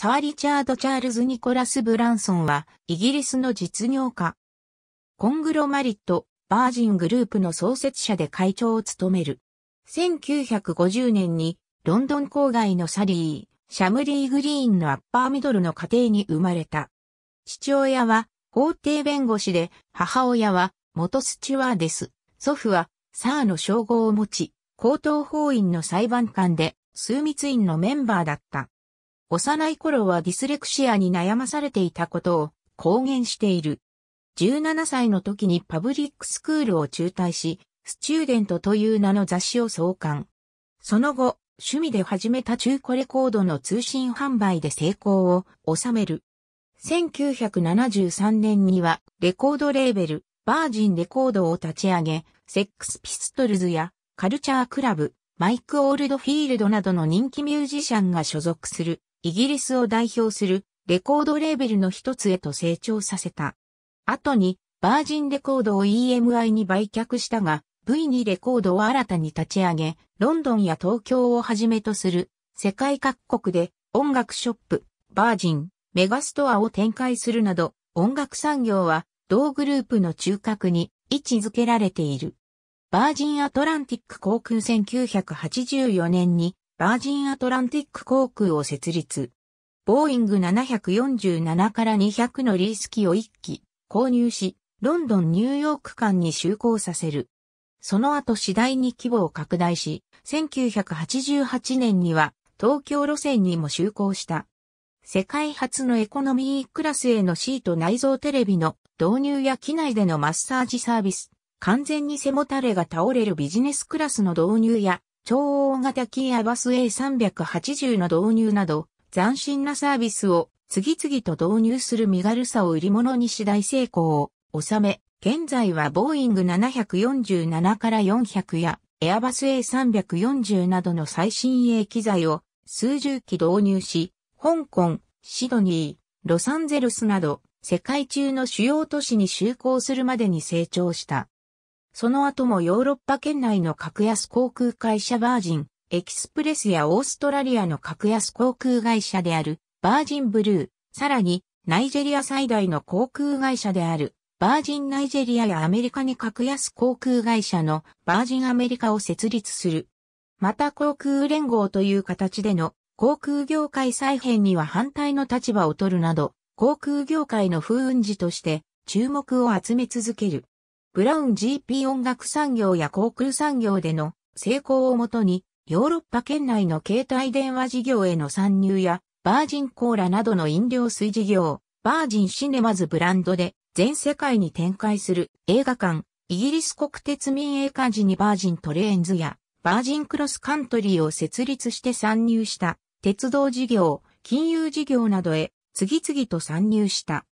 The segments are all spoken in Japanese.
サー・リチャード・チャールズ・ニコラス・ブランソンは、イギリスの実業家。コングロマリット、バージングループの創設者で会長を務める。1950年に、ロンドン郊外のサリー、シャムリー・グリーンのアッパーミドルの家庭に生まれた。父親は、法廷弁護士で、母親は、元スチュワーデス。祖父は、サーの称号を持ち、高等法院の裁判官で、枢密院のメンバーだった。幼い頃はディスレクシアに悩まされていたことを公言している。17歳の時にパブリックスクールを中退し、スチューデントという名の雑誌を創刊。その後、趣味で始めた中古レコードの通信販売で成功を収める。1973年にはレコードレーベル、バージンレコードを立ち上げ、セックスピストルズやカルチャークラブ、マイク・オールドフィールドなどの人気ミュージシャンが所属するイギリスを代表するレコードレーベルの一つへと成長させた。後に、バージンレコードを EMI に売却したが、V2 レコードを新たに立ち上げ、ロンドンや東京をはじめとする世界各国で音楽ショップ、バージン、メガストアを展開するなど、音楽産業は同グループの中核に位置づけられている。バージンアトランティック航空1984年にバージンアトランティック航空を設立。ボーイング747から200のリース機を1機購入し、ロンドン・ニューヨーク間に就航させる。その後次第に規模を拡大し、1988年には東京路線にも就航した。世界初のエコノミークラスへのシート内蔵テレビの導入や機内でのマッサージサービス、完全に背もたれが倒れるビジネスクラスの導入や超大型キーアバス A380 の導入など、斬新なサービスを次々と導入する身軽さを売り物にし大成功を収め、現在はボーイング747から400やエアバス A340 などの最新鋭機材を数十機導入し、香港、シドニー、ロサンゼルスなど世界中の主要都市に就航するまでに成長した。その後もヨーロッパ圏内の格安航空会社バージン、エキスプレスやオーストラリアの格安航空会社であるバージンブルー、さらにナイジェリア最大の航空会社であるバージンナイジェリアやアメリカに格安航空会社のバージンアメリカを設立する。また航空連合という形での航空業界再編には反対の立場を取るなど、航空業界の風雲児として注目を集め続ける。ブラウン GP 音楽産業や航空産業での成功をもとに、ヨーロッパ圏内の携帯電話事業への参入や、バージンコーラなどの飲料水事業、バージンシネマズブランドで全世界に展開する映画館、イギリス国鉄民営化時にバージントレーンズやバージンクロスカントリーを設立して参入した鉄道事業、金融事業などへ次々と参入した。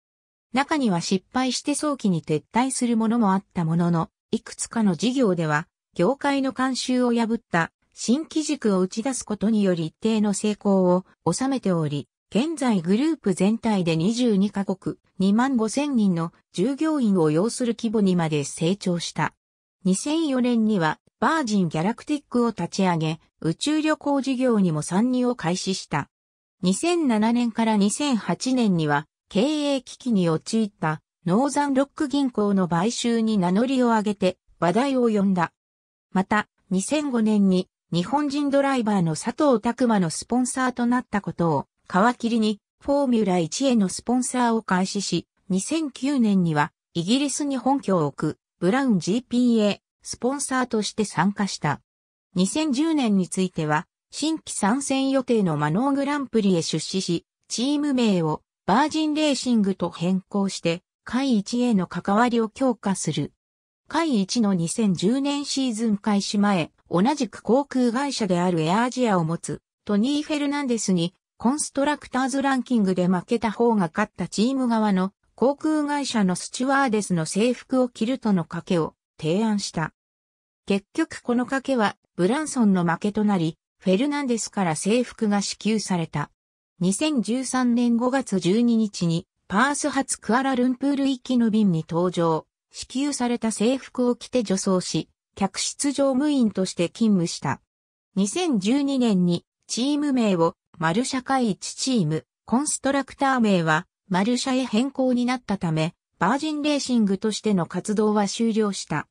中には失敗して早期に撤退するものもあったものの、いくつかの事業では、業界の慣習を破った新機軸を打ち出すことにより一定の成功を収めており、現在グループ全体で22カ国2万5千人の従業員を要する規模にまで成長した。2004年にはバージンギャラクティックを立ち上げ、宇宙旅行事業にも参入を開始した。2007年から2008年には経営危機に陥ったノーザンロック銀行の買収に名乗りを上げて話題を呼んだ。また、2005年に日本人ドライバーの佐藤拓馬のスポンサーとなったことを皮切りにフォーミュラ1へのスポンサーを開始し、2009年にはイギリスに本拠を置くブラウン GP a スポンサーとして参加した。2010年については新規参戦予定のマノーグランプリへ出資し、チーム名をバージンレーシングと変更して、会1への関わりを強化する。会1の2010年シーズン開始前、同じく航空会社であるエアアジアを持つトニー・フェルナンデスにコンストラクターズランキングで負けた方が勝ったチーム側の航空会社のスチュワーデスの制服を着るとの賭けを提案した。結局この賭けはブランソンの負けとなり、フェルナンデスから制服が支給された。2013年5月12日にパース発クアラルンプール行きの便に搭乗、支給された制服を着て女装し、客室乗務員として勤務した。2012年にチーム名をマルシャ会一チーム、コンストラクター名はマルシャへ変更になったため、バージンレーシングとしての活動は終了した。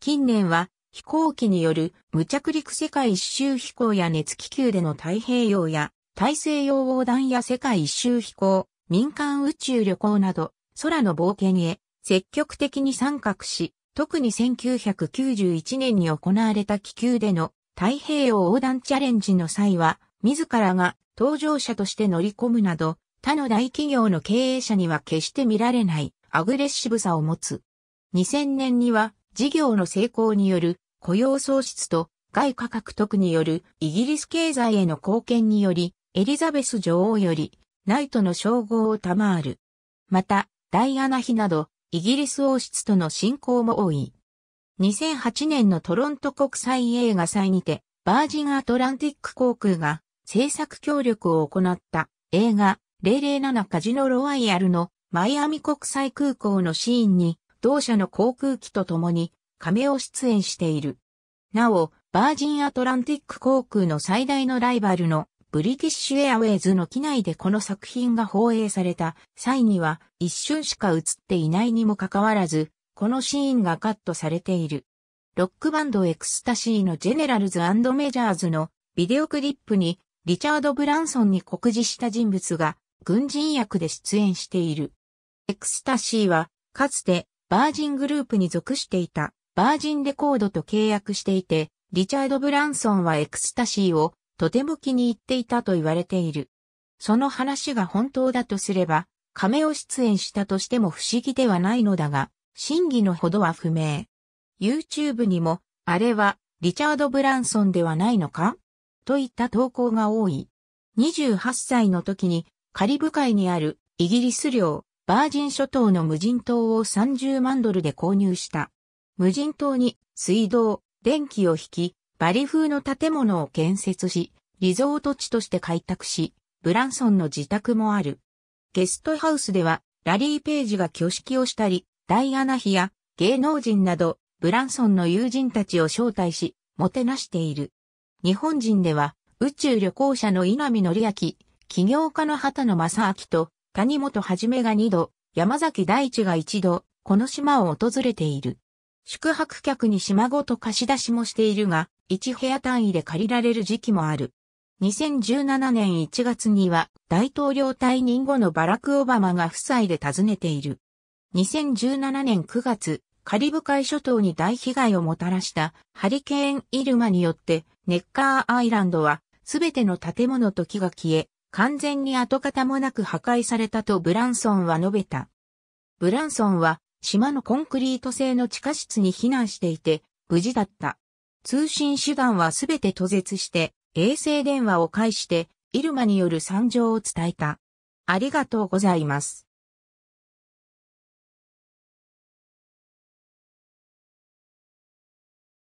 近年は飛行機による無着陸世界一周飛行や熱気球での太平洋や大西洋横断や世界一周飛行、民間宇宙旅行など、空の冒険へ積極的に参画し、特に1991年に行われた気球での太平洋横断チャレンジの際は、自らが搭乗者として乗り込むなど、他の大企業の経営者には決して見られないアグレッシブさを持つ。2000年には事業の成功による雇用創出と外貨獲得によるイギリス経済への貢献によりエリザベス女王より、ナイトの称号を賜る。また、ダイアナ妃など、イギリス王室との親交も多い。2008年のトロント国際映画祭にて、バージンアトランティック航空が制作協力を行った映画007カジノロワイヤルのマイアミ国際空港のシーンに同社の航空機と共に亀を出演している。なお、バージンアトランティック航空の最大のライバルのブリティッシュエアウェイズの機内でこの作品が放映された際には一瞬しか映っていないにもかかわらず、このシーンがカットされている。ロックバンドエクスタシーのジェネラルズメジャーズのビデオクリップにリチャード・ブランソンに告示した人物が軍人役で出演している。エクスタシーはかつてバージングループに属していたバージンレコードと契約していて、リチャード・ブランソンはエクスタシーをとても気に入っていたと言われている。その話が本当だとすれば、亀を出演したとしても不思議ではないのだが、真偽のほどは不明。YouTube にも、あれは、リチャード・ブランソンではないのかといった投稿が多い。28歳の時に、カリブ海にあるイギリス領、バージン諸島の無人島を30万ドルで購入した。無人島に水道、電気を引き、バリ風の建物を建設し、リゾート地として開拓し、ブランソンの自宅もある。ゲストハウスでは、ラリー・ページが挙式をしたり、ダイアナ妃や芸能人など、ブランソンの友人たちを招待し、もてなしている。日本人では、宇宙旅行者の稲見則明、起業家の畑野正明と、谷本はじめが2度、山崎大地が1度、この島を訪れている。宿泊客に島ごと貸し出しもしているが、1部屋単位で借りられる時期もある。2017年1月には大統領退任後のバラク・オバマが夫妻で訪ねている。2017年9月、カリブ海諸島に大被害をもたらしたハリケーン・イルマによってネッカーアイランドはすべての建物と木が消え、完全に跡形もなく破壊されたとブランソンは述べた。ブランソンは島のコンクリート製の地下室に避難していて無事だった。通信手段はすべて途絶して、衛星電話を介して、イルマによる惨状を伝えた。ありがとうございます。